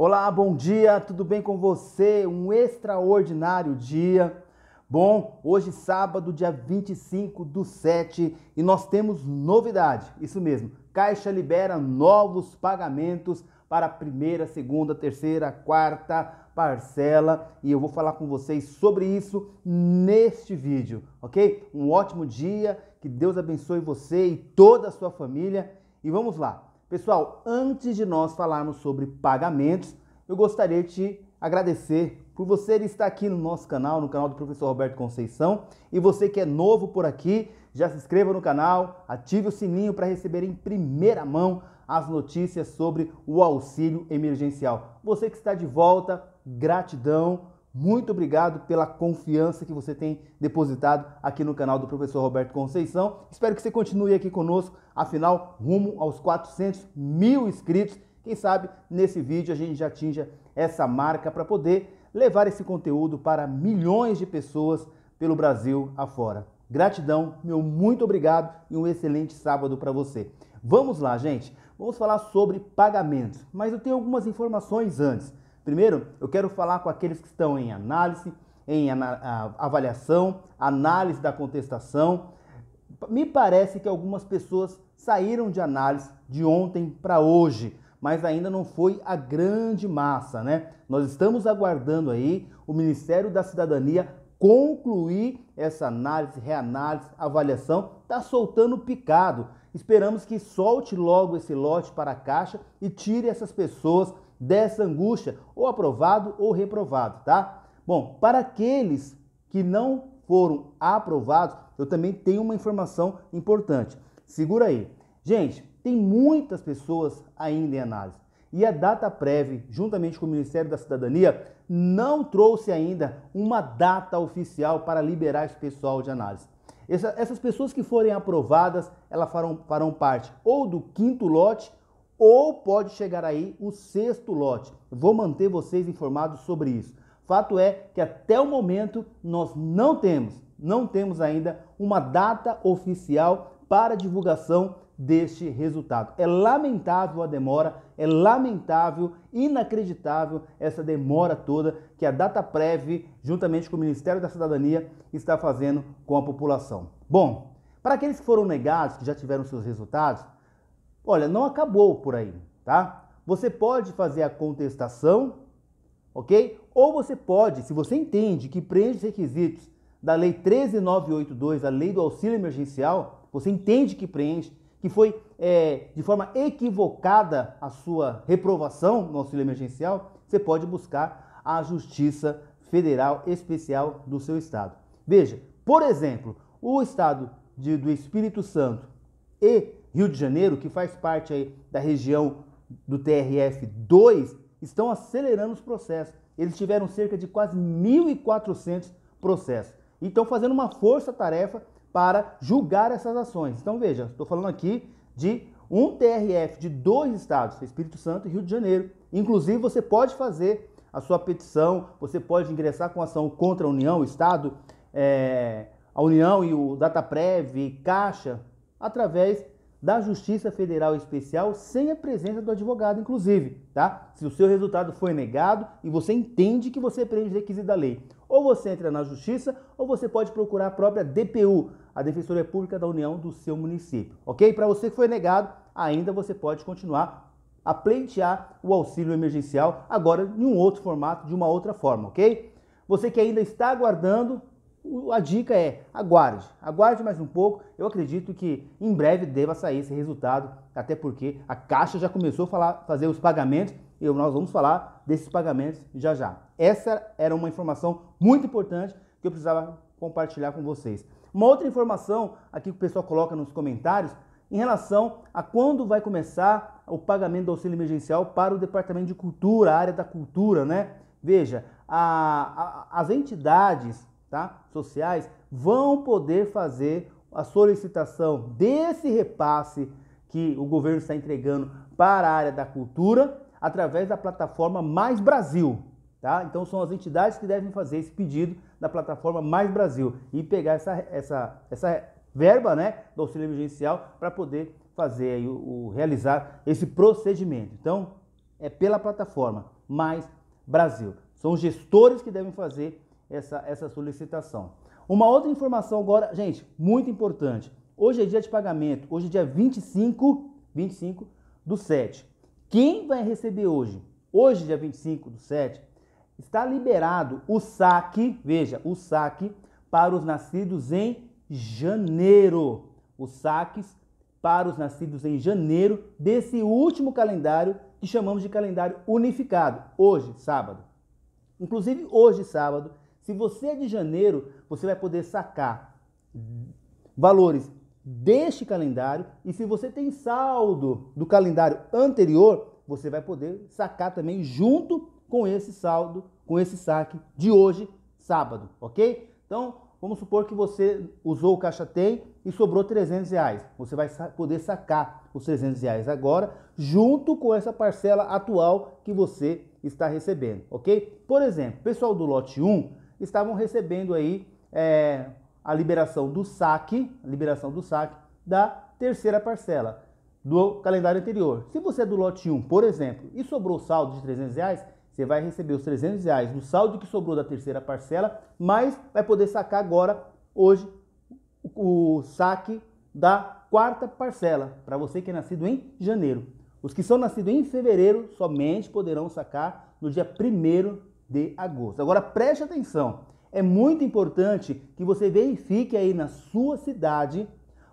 Olá, bom dia, tudo bem com você? Um extraordinário dia. Bom, hoje sábado, dia 25 do 7, e nós temos novidade, isso mesmo. Caixa libera novos pagamentos para a primeira, segunda, terceira, quarta parcela e eu vou falar com vocês sobre isso neste vídeo, ok? Um ótimo dia, que Deus abençoe você e toda a sua família e vamos lá. Pessoal, antes de nós falarmos sobre pagamentos, eu gostaria de te agradecer por você estar aqui no nosso canal, no canal do professor Roberto Conceição. E você que é novo por aqui, já se inscreva no canal, ative o sininho para receber em primeira mão as notícias sobre o auxílio emergencial. Você que está de volta, gratidão. Muito obrigado pela confiança que você tem depositado aqui no canal do professor Roberto Conceição. Espero que você continue aqui conosco, afinal, rumo aos 400 mil inscritos. Quem sabe nesse vídeo a gente já atinja essa marca para poder levar esse conteúdo para milhões de pessoas pelo Brasil afora. Gratidão, meu muito obrigado e um excelente sábado para você. Vamos lá, gente. Vamos falar sobre pagamentos, mas eu tenho algumas informações antes. Primeiro, eu quero falar com aqueles que estão em análise, em avaliação, análise da contestação. Me parece que algumas pessoas saíram de análise de ontem para hoje, mas ainda não foi a grande massa, né? Nós estamos aguardando aí o Ministério da Cidadania concluir essa análise, reanálise, avaliação, está soltando picado. Esperamos que solte logo esse lote para a Caixa e tire essas pessoas dessa angústia, ou aprovado ou reprovado, tá? Bom, para aqueles que não foram aprovados, eu também tenho uma informação importante. Segura aí. Gente, tem muitas pessoas ainda em análise. E a data prévia juntamente com o Ministério da Cidadania, não trouxe ainda uma data oficial para liberar esse pessoal de análise. Essa, essas pessoas que forem aprovadas, elas farão, farão parte ou do quinto lote ou pode chegar aí o sexto lote. Vou manter vocês informados sobre isso. Fato é que até o momento nós não temos, não temos ainda uma data oficial para divulgação deste resultado. É lamentável a demora, é lamentável, inacreditável essa demora toda que a Data Prévia, juntamente com o Ministério da Cidadania, está fazendo com a população. Bom, para aqueles que foram negados, que já tiveram seus resultados, Olha, não acabou por aí, tá? Você pode fazer a contestação, ok? Ou você pode, se você entende que preenche os requisitos da Lei 13982, a Lei do Auxílio Emergencial, você entende que preenche, que foi é, de forma equivocada a sua reprovação no auxílio emergencial, você pode buscar a Justiça Federal Especial do seu Estado. Veja, por exemplo, o Estado de, do Espírito Santo e Rio de Janeiro, que faz parte aí da região do TRF2, estão acelerando os processos. Eles tiveram cerca de quase 1.400 processos. E estão fazendo uma força-tarefa para julgar essas ações. Então veja, estou falando aqui de um TRF de dois estados, é Espírito Santo e Rio de Janeiro. Inclusive você pode fazer a sua petição, você pode ingressar com ação contra a União, o Estado, é, a União e o Dataprev, Caixa, através da Justiça Federal Especial sem a presença do advogado, inclusive, tá? Se o seu resultado foi negado e você entende que você prende requisito da lei, ou você entra na Justiça ou você pode procurar a própria DPU, a Defensoria Pública da União do seu município, ok? Para você que foi negado, ainda você pode continuar a pleitear o auxílio emergencial agora em um outro formato, de uma outra forma, ok? Você que ainda está aguardando a dica é aguarde, aguarde mais um pouco. Eu acredito que em breve deva sair esse resultado, até porque a Caixa já começou a falar, fazer os pagamentos e nós vamos falar desses pagamentos já já. Essa era uma informação muito importante que eu precisava compartilhar com vocês. Uma outra informação aqui que o pessoal coloca nos comentários em relação a quando vai começar o pagamento do auxílio emergencial para o Departamento de Cultura, a área da cultura, né? Veja, a, a, as entidades tá? sociais vão poder fazer a solicitação desse repasse que o governo está entregando para a área da cultura através da plataforma Mais Brasil. Tá? Então são as entidades que devem fazer esse pedido da plataforma Mais Brasil e pegar essa, essa, essa verba né, do auxílio emergencial para poder fazer aí, o, o, realizar esse procedimento. Então, é pela plataforma Mais Brasil. São os gestores que devem fazer essa, essa solicitação. Uma outra informação agora, gente, muito importante. Hoje é dia de pagamento, hoje é dia 25, 25 do 7. Quem vai receber hoje? Hoje, dia 25 do 7, está liberado o saque, veja, o saque para os nascidos em janeiro. Os saques para os nascidos em janeiro desse último calendário que chamamos de calendário unificado, hoje, sábado. Inclusive, hoje, sábado, se você é de janeiro, você vai poder sacar valores deste calendário e se você tem saldo do calendário anterior, você vai poder sacar também junto com esse saldo, com esse saque de hoje, sábado, ok? Então, vamos supor que você usou o caixa tem e sobrou 300 reais. Você vai poder sacar os 300 reais agora, junto com essa parcela atual que você está recebendo, ok? Por exemplo, pessoal do lote 1, estavam recebendo aí é, a liberação do saque, liberação do saque da terceira parcela do calendário anterior. Se você é do lote 1, por exemplo, e sobrou saldo de 300 reais, você vai receber os 300 reais do saldo que sobrou da terceira parcela, mas vai poder sacar agora, hoje, o saque da quarta parcela, para você que é nascido em janeiro. Os que são nascidos em fevereiro somente poderão sacar no dia 1 de agosto. Agora preste atenção, é muito importante que você verifique aí na sua cidade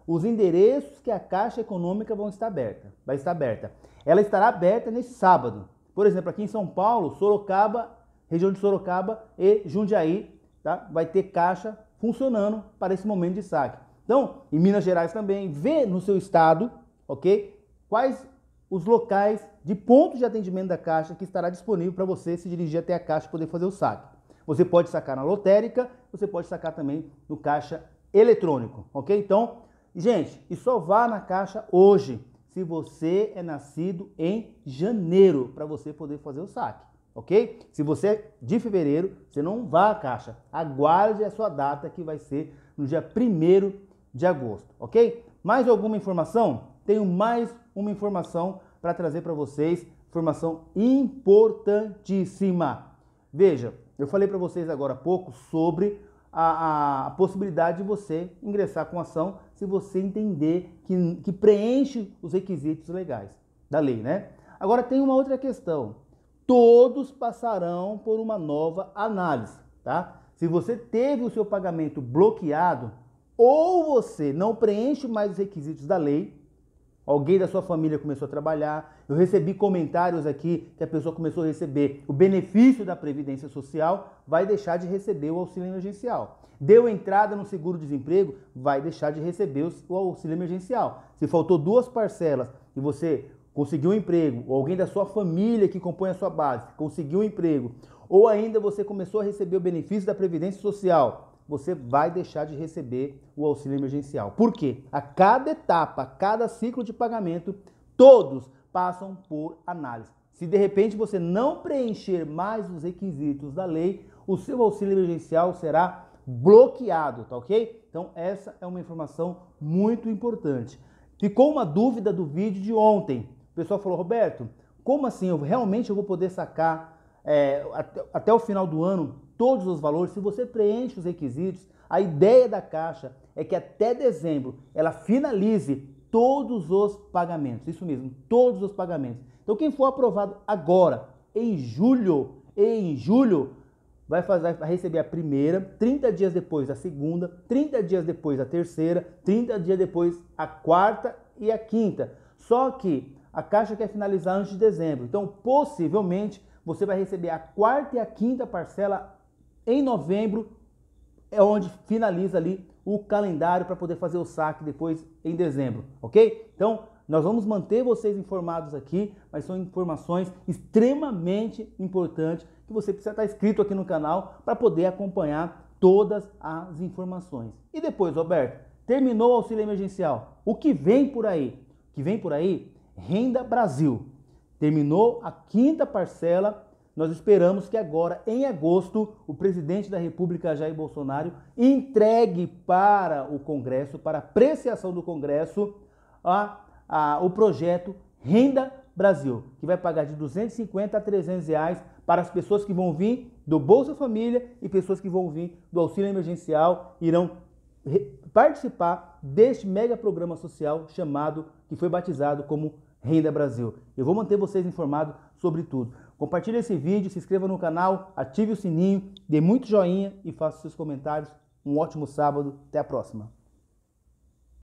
os endereços que a Caixa Econômica vão estar aberta, vai estar aberta. Ela estará aberta neste sábado. Por exemplo, aqui em São Paulo, Sorocaba, região de Sorocaba e Jundiaí, tá? vai ter caixa funcionando para esse momento de saque. Então, em Minas Gerais também, vê no seu estado, ok? Quais os locais de pontos de atendimento da Caixa que estará disponível para você se dirigir até a Caixa e poder fazer o saque. Você pode sacar na lotérica, você pode sacar também no caixa eletrônico, ok? Então, gente, e só vá na caixa hoje, se você é nascido em janeiro, para você poder fazer o saque, ok? Se você é de fevereiro, você não vá à caixa. Aguarde a sua data que vai ser no dia 1 de agosto, ok? Mais alguma informação? Tenho mais uma informação para trazer para vocês, informação importantíssima. Veja, eu falei para vocês agora há pouco sobre a, a, possibilidade de você ingressar com ação se você entender que, que preenche os requisitos legais da lei, né? Agora tem uma outra questão. Todos passarão por uma nova análise, tá? Se você teve o seu pagamento bloqueado ou você não preenche mais os requisitos da lei, Alguém da sua família começou a trabalhar. Eu recebi comentários aqui que a pessoa começou a receber o benefício da Previdência Social, vai deixar de receber o auxílio emergencial. Deu entrada no seguro-desemprego, vai deixar de receber o auxílio emergencial. Se faltou duas parcelas e você conseguiu um emprego, ou alguém da sua família que compõe a sua base conseguiu um emprego, ou ainda você começou a receber o benefício da Previdência Social, você vai deixar de receber o auxílio emergencial. Por quê? A cada etapa, a cada ciclo de pagamento, todos passam por análise. Se de repente você não preencher mais os requisitos da lei, o seu auxílio emergencial será bloqueado, tá ok? Então essa é uma informação muito importante. Ficou uma dúvida do vídeo de ontem. O pessoal falou, Roberto, como assim? Eu realmente eu vou poder sacar é, até, até o final do ano todos os valores, se você preenche os requisitos, a ideia da Caixa é que até dezembro ela finalize todos os pagamentos. Isso mesmo, todos os pagamentos. Então quem for aprovado agora, em julho, em julho, vai, fazer, vai receber a primeira, 30 dias depois a segunda, 30 dias depois a terceira, 30 dias depois a quarta e a quinta. Só que a Caixa quer finalizar antes de dezembro. Então, possivelmente, você vai receber a quarta e a quinta parcela em novembro é onde finaliza ali o calendário para poder fazer o saque depois em dezembro, ok? Então, nós vamos manter vocês informados aqui, mas são informações extremamente importantes que você precisa tá estar inscrito aqui no canal para poder acompanhar todas as informações. E depois, Roberto, terminou o auxílio emergencial. O que vem por aí? O que vem por aí? Renda Brasil. Terminou a quinta parcela nós esperamos que agora, em agosto, o presidente da República, Jair Bolsonaro, entregue para o Congresso, para apreciação do Congresso, a, a, o projeto Renda Brasil, que vai pagar de 250 a 300 reais para as pessoas que vão vir do Bolsa Família e pessoas que vão vir do auxílio emergencial irão participar deste mega programa social chamado que foi batizado como Renda Brasil. Eu vou manter vocês informados sobre tudo. Compartilhe esse vídeo, se inscreva no canal, ative o sininho, dê muito joinha e faça seus comentários. Um ótimo sábado, até a próxima.